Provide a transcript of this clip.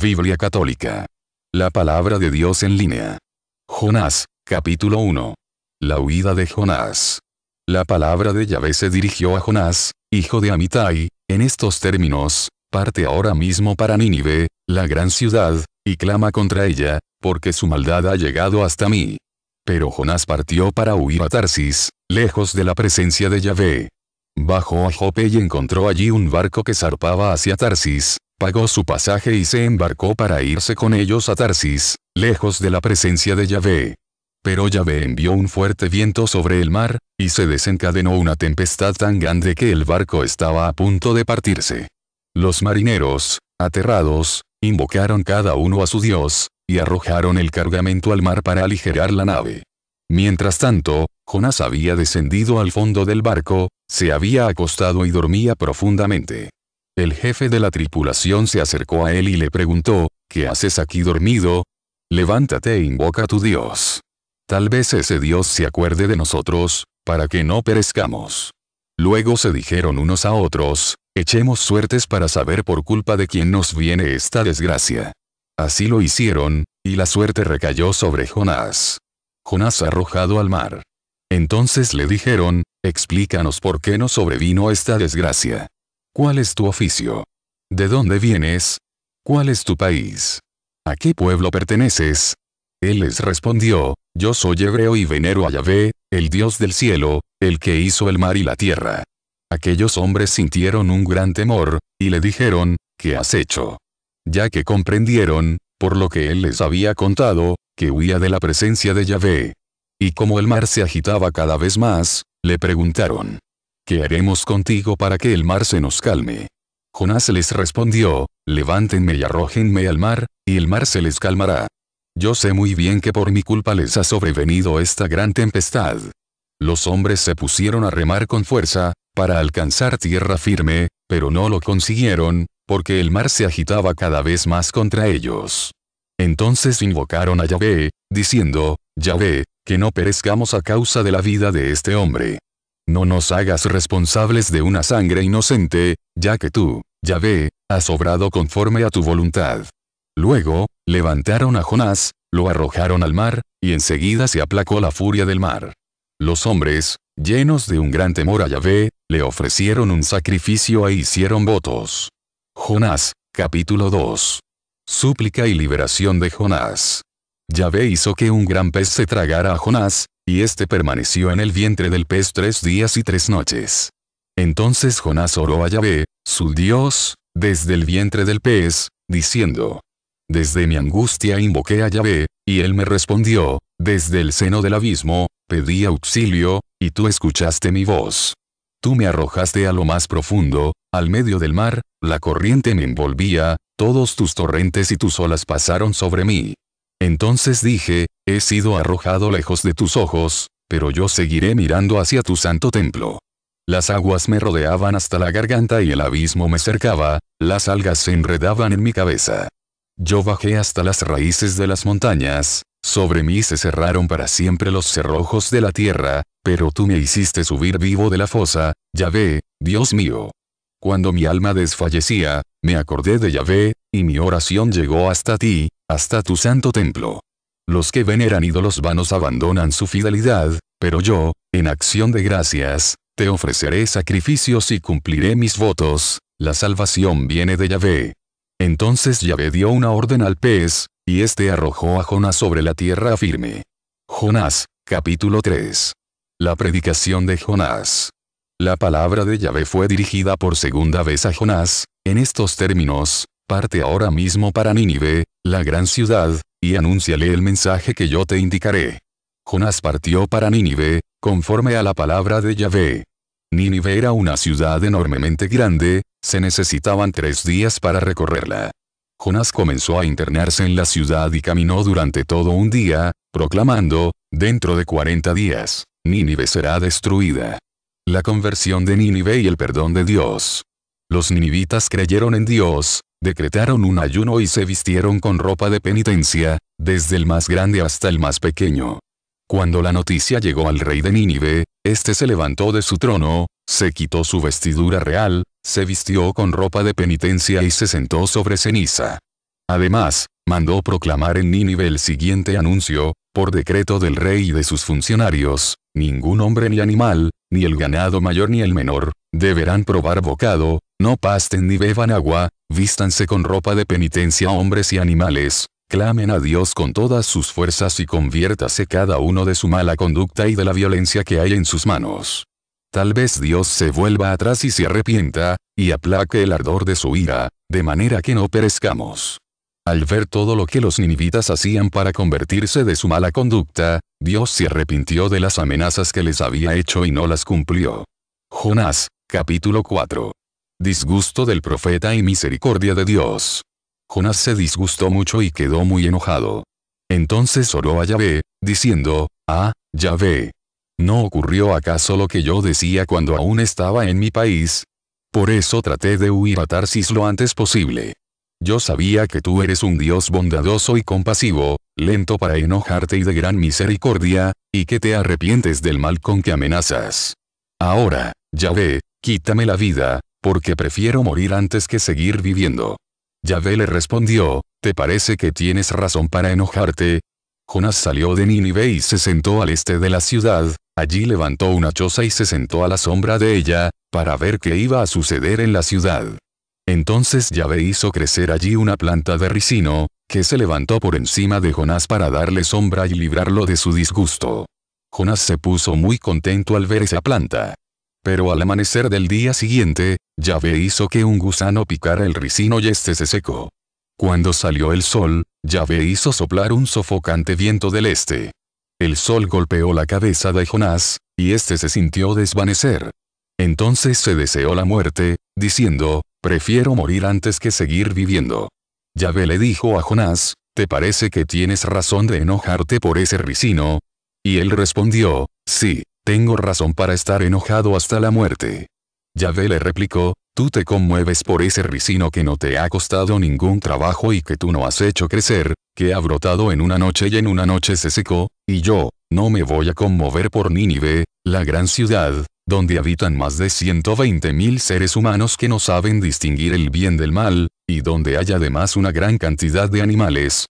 Biblia Católica. La palabra de Dios en línea. Jonás, capítulo 1. La huida de Jonás. La palabra de Yahvé se dirigió a Jonás, hijo de Amitai, en estos términos, parte ahora mismo para Nínive, la gran ciudad, y clama contra ella, porque su maldad ha llegado hasta mí. Pero Jonás partió para huir a Tarsis, lejos de la presencia de Yahvé. Bajó a Jope y encontró allí un barco que zarpaba hacia Tarsis, pagó su pasaje y se embarcó para irse con ellos a Tarsis, lejos de la presencia de Yahvé. Pero Yahvé envió un fuerte viento sobre el mar, y se desencadenó una tempestad tan grande que el barco estaba a punto de partirse. Los marineros, aterrados, invocaron cada uno a su Dios, y arrojaron el cargamento al mar para aligerar la nave. Mientras tanto, Jonás había descendido al fondo del barco, se había acostado y dormía profundamente. El jefe de la tripulación se acercó a él y le preguntó, ¿qué haces aquí dormido? Levántate e invoca a tu Dios. Tal vez ese Dios se acuerde de nosotros, para que no perezcamos. Luego se dijeron unos a otros, echemos suertes para saber por culpa de quién nos viene esta desgracia. Así lo hicieron, y la suerte recayó sobre Jonás. Jonás arrojado al mar. Entonces le dijeron, explícanos por qué nos sobrevino esta desgracia. ¿Cuál es tu oficio? ¿De dónde vienes? ¿Cuál es tu país? ¿A qué pueblo perteneces? Él les respondió, Yo soy hebreo y venero a Yahvé, el Dios del cielo, el que hizo el mar y la tierra. Aquellos hombres sintieron un gran temor, y le dijeron, ¿qué has hecho? Ya que comprendieron, por lo que él les había contado, que huía de la presencia de Yahvé. Y como el mar se agitaba cada vez más, le preguntaron, ¿qué haremos contigo para que el mar se nos calme? Jonás les respondió, levántenme y arrójenme al mar, y el mar se les calmará. Yo sé muy bien que por mi culpa les ha sobrevenido esta gran tempestad. Los hombres se pusieron a remar con fuerza, para alcanzar tierra firme, pero no lo consiguieron, porque el mar se agitaba cada vez más contra ellos. Entonces invocaron a Yahvé, diciendo, Yahvé, que no perezcamos a causa de la vida de este hombre. No nos hagas responsables de una sangre inocente, ya que tú, Yahvé, has obrado conforme a tu voluntad. Luego, levantaron a Jonás, lo arrojaron al mar, y enseguida se aplacó la furia del mar. Los hombres, llenos de un gran temor a Yahvé, le ofrecieron un sacrificio e hicieron votos. Jonás, capítulo 2. Súplica y liberación de Jonás. Yahvé hizo que un gran pez se tragara a Jonás, y éste permaneció en el vientre del pez tres días y tres noches. Entonces Jonás oró a Yahvé, su Dios, desde el vientre del pez, diciendo, Desde mi angustia invoqué a Yahvé, y él me respondió, desde el seno del abismo, pedí auxilio, y tú escuchaste mi voz. Tú me arrojaste a lo más profundo, al medio del mar, la corriente me envolvía, todos tus torrentes y tus olas pasaron sobre mí. Entonces dije, He sido arrojado lejos de tus ojos, pero yo seguiré mirando hacia tu santo templo. Las aguas me rodeaban hasta la garganta y el abismo me cercaba, las algas se enredaban en mi cabeza. Yo bajé hasta las raíces de las montañas, sobre mí se cerraron para siempre los cerrojos de la tierra, pero tú me hiciste subir vivo de la fosa, Yahvé, Dios mío. Cuando mi alma desfallecía, me acordé de Yahvé, y mi oración llegó hasta ti, hasta tu santo templo. Los que veneran ídolos vanos abandonan su fidelidad, pero yo, en acción de gracias, te ofreceré sacrificios y cumpliré mis votos, la salvación viene de Yahvé. Entonces Yahvé dio una orden al pez, y éste arrojó a Jonás sobre la tierra firme. Jonás, capítulo 3. La predicación de Jonás. La palabra de Yahvé fue dirigida por segunda vez a Jonás, en estos términos, parte ahora mismo para Nínive, la gran ciudad, y anúnciale el mensaje que yo te indicaré. Jonás partió para Nínive, conforme a la palabra de Yahvé. Nínive era una ciudad enormemente grande, se necesitaban tres días para recorrerla. Jonás comenzó a internarse en la ciudad y caminó durante todo un día, proclamando, dentro de 40 días, Nínive será destruida. La conversión de Nínive y el perdón de Dios. Los ninivitas creyeron en Dios, decretaron un ayuno y se vistieron con ropa de penitencia, desde el más grande hasta el más pequeño. Cuando la noticia llegó al rey de Nínive, éste se levantó de su trono, se quitó su vestidura real, se vistió con ropa de penitencia y se sentó sobre ceniza. Además, mandó proclamar en Nínive el siguiente anuncio, por decreto del rey y de sus funcionarios, ningún hombre ni animal, ni el ganado mayor ni el menor, deberán probar bocado, no pasten ni beban agua, vístanse con ropa de penitencia hombres y animales, clamen a Dios con todas sus fuerzas y conviértase cada uno de su mala conducta y de la violencia que hay en sus manos. Tal vez Dios se vuelva atrás y se arrepienta, y aplaque el ardor de su ira, de manera que no perezcamos. Al ver todo lo que los ninivitas hacían para convertirse de su mala conducta, Dios se arrepintió de las amenazas que les había hecho y no las cumplió. Jonás, capítulo 4. Disgusto del profeta y misericordia de Dios. Jonás se disgustó mucho y quedó muy enojado. Entonces oró a Yahvé, diciendo, Ah, Yahvé. ¿No ocurrió acaso lo que yo decía cuando aún estaba en mi país? Por eso traté de huir a Tarsis lo antes posible. Yo sabía que tú eres un Dios bondadoso y compasivo, lento para enojarte y de gran misericordia, y que te arrepientes del mal con que amenazas. Ahora, Yahvé, quítame la vida, porque prefiero morir antes que seguir viviendo. Yahvé le respondió, ¿te parece que tienes razón para enojarte? Jonás salió de Nínive y se sentó al este de la ciudad, allí levantó una choza y se sentó a la sombra de ella, para ver qué iba a suceder en la ciudad. Entonces Yahvé hizo crecer allí una planta de ricino, que se levantó por encima de Jonás para darle sombra y librarlo de su disgusto. Jonás se puso muy contento al ver esa planta. Pero al amanecer del día siguiente, Yahvé hizo que un gusano picara el ricino y este se secó. Cuando salió el sol, Yahvé hizo soplar un sofocante viento del este. El sol golpeó la cabeza de Jonás, y este se sintió desvanecer. Entonces se deseó la muerte, diciendo, prefiero morir antes que seguir viviendo. Yahvé le dijo a Jonás, ¿te parece que tienes razón de enojarte por ese ricino? Y él respondió, sí, tengo razón para estar enojado hasta la muerte. Yahvé le replicó, tú te conmueves por ese ricino que no te ha costado ningún trabajo y que tú no has hecho crecer, que ha brotado en una noche y en una noche se secó, y yo, no me voy a conmover por Nínive, la gran ciudad, donde habitan más de mil seres humanos que no saben distinguir el bien del mal, y donde hay además una gran cantidad de animales,